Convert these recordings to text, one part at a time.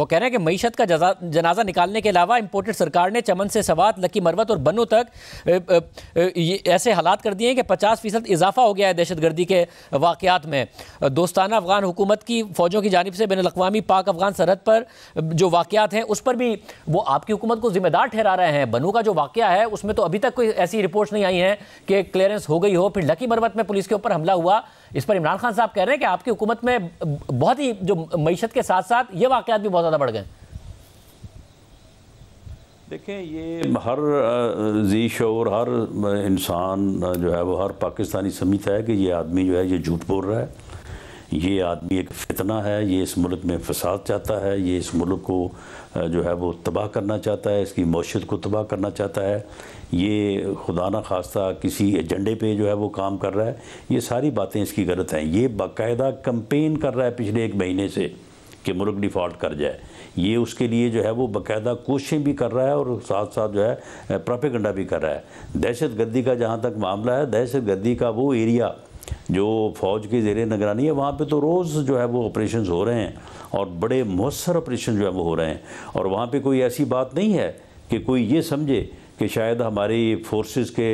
वो कह रहे हैं कि मीशत का जनाजा निकालने के अलावा इम्पोर्टेड सरकार ने चमन से सवात लकी मरवत और बनू तक ऐसे हालात कर दिए हैं कि पचास फीसद इजाफा हो गया है दहशत गर्दी के वाक़ात में दोस्ताना अफगान हुकूमत की फ़ौजों की जानब से बैन अवी पाक अफगान सरहद पर जो वाक़ात हैं उस पर भी वो आपकी हुकूमत को ज़िम्मेदार ठहरा रहे हैं बनू का जो वाक़ है उसमें तो अभी तक कोई ऐसी रिपोर्ट्स नहीं आई हैं कि क्लियरेंस हो गई हो फिर लकी मरवत में पुलिस के ऊपर हमला हुआ इस पर इमरान खान साहब कह रहे हैं कि आपकी हुकूमत में बहुत ही जो मीशत के साथ साथ ये वाकत भी बहुत ज़्यादा बढ़ गए देखें ये हर जी शोर हर इंसान जो है वो हर पाकिस्तानी समझता है कि ये आदमी जो है ये झूठ बोल रहा है ये आदमी एक फितना है ये इस मुल्क में फसाद चाहता है ये इस मुल्क को जो है वो तबाह करना चाहता है इसकी मौशत को तबाह करना चाहता है ये खुदा न खास्ता किसी एजेंडे पे जो है वो काम कर रहा है ये सारी बातें इसकी गलत हैं ये बाकायदा कंपेन कर रहा है पिछले एक महीने से कि मुल्क डिफ़ॉल्ट कर जाए ये उसके लिए जो है वो बाकायदा कोशिशें भी कर रहा है और साथ साथ जो है प्रापेगंडा भी कर रहा है दहशत गर्दी का जहाँ तक मामला है दहशत गर्दी का वो एरिया जो फ़ौज के जेर निगरानी है वहाँ पर तो रोज़ जो है वो ऑपरेशन हो रहे हैं और बड़े मौसर ऑपरेशन जो है वो हो रहे हैं और वहाँ पर कोई ऐसी बात नहीं है कि कोई ये समझे कि शायद हमारी फोर्सेस के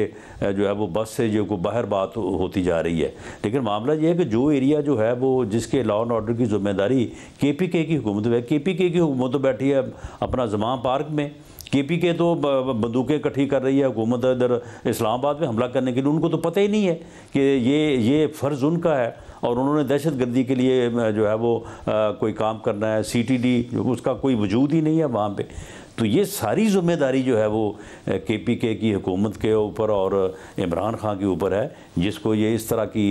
जो है वो बस से जो को बाहर बात होती जा रही है लेकिन मामला ये है कि जो एरिया जो है वो जिसके लॉ एंड ऑर्डर की जिम्मेदारी के पी के की हुकूमत है के पी के की हुकूमत तो बैठी है अपना जमा पार्क में के पी के तो बंदूकें इकट्ठी कर रही है हुकूमत इधर इस्लामाबाद में हमला करने के लिए उनको तो पता ही नहीं है कि ये ये फ़र्ज़ उनका है और उन्होंने दहशत गर्दी के लिए जो है वो आ, कोई काम करना है सी टी डी उसका कोई वजूद ही नहीं है वहाँ पर तो ये सारी जिम्मेदारी जो है वो के पी के की हुकूमत के ऊपर और इमरान खान के ऊपर है जिसको ये इस तरह की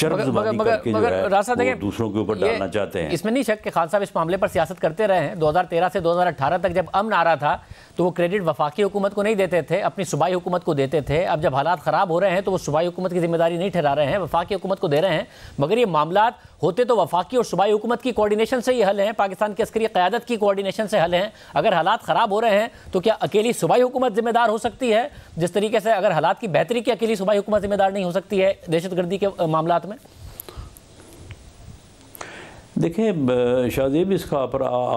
चर्चबाजी करके दूसरों के ऊपर डालना चाहते हैं इसमें नहीं शक कि खान साहब इस मामले पर सियासत करते रहे हैं 2013 से 2018 तक जब अमन आ रहा था तो वो क्रेडिट वफाकी हुकूमत को नहीं देते थे अपनी सूबाई हुकूमत को देते थे अब जब हालात ख़राब हो रहे हैं तो वो सूबाई हुकूमत की जिम्मेदारी नहीं ठहरा रहे हैं वफाकी हुकूमत को दे रहे हैं मगर ये मामला होते तो वफाकी और सूबाई हुकूमत की कोऑर्डिनेशन से ही हल हैं पाकिस्तान की अस्करी क़्यादत की कोऑर्डिनेशन से हल हैं अगर हालात ख़राब खराब हो रहे हैं तो क्या अकेली सूबाई हुकूमत जिम्मेदार हो सकती है जिस तरीके से अगर हालात की बेहतरी की अकेली सूबाई हुकूमत जिम्मेदार नहीं हो सकती है दहशतगर्दी के मामला में देखें शाहजेब इसका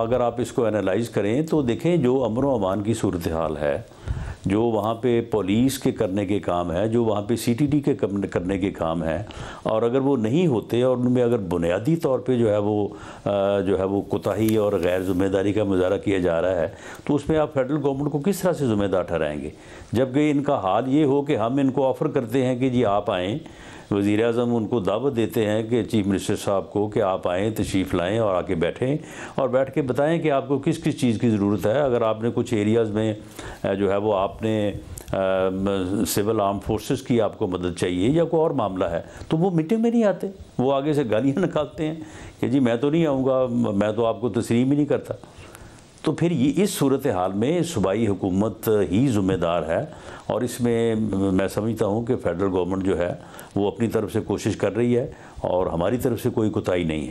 अगर आप इसको एनालाइज करें तो देखें जो अमन अमान की सूरत हाल है जो वहाँ पे पुलिस के करने के काम है जो वहाँ पे सीटीडी के करने के काम है और अगर वो नहीं होते और उनमें अगर बुनियादी तौर पे जो है वो जो है वो कोताही और गैर जिम्मेदारी का मुजाहरा किया जा रहा है तो उसमें आप फेडरल गवर्नमेंट को किस तरह से ज़िम्मेदार ठहराएंगे जबकि इनका हाल ये हो कि हम इनको ऑफ़र करते हैं कि जी आप आएँ वज़ी अजम उनको दावत देते हैं कि चीफ मिनिस्टर साहब को कि आप आएँ तशीफ़ लाएँ और आके बैठें और बैठ के बताएँ कि आपको किस किस चीज़ की ज़रूरत है अगर आपने कुछ एरियाज़ में जो है वो आपने सिविल आर्म फोर्सेस की आपको मदद चाहिए या कोई और मामला है तो वो मीटिंग में नहीं आते वो आगे से गालियाँ निकालते हैं कि जी मैं तो नहीं आऊँगा मैं तो आपको तस्लीम ही नहीं करता तो फिर ये इस सूरत हाल में सूबाई हुकूमत ही ज़िम्मेदार है और इसमें मैं समझता हूँ कि फेडरल गवर्नमेंट जो है वो अपनी तरफ से कोशिश कर रही है और हमारी तरफ से कोई कोताही नहीं है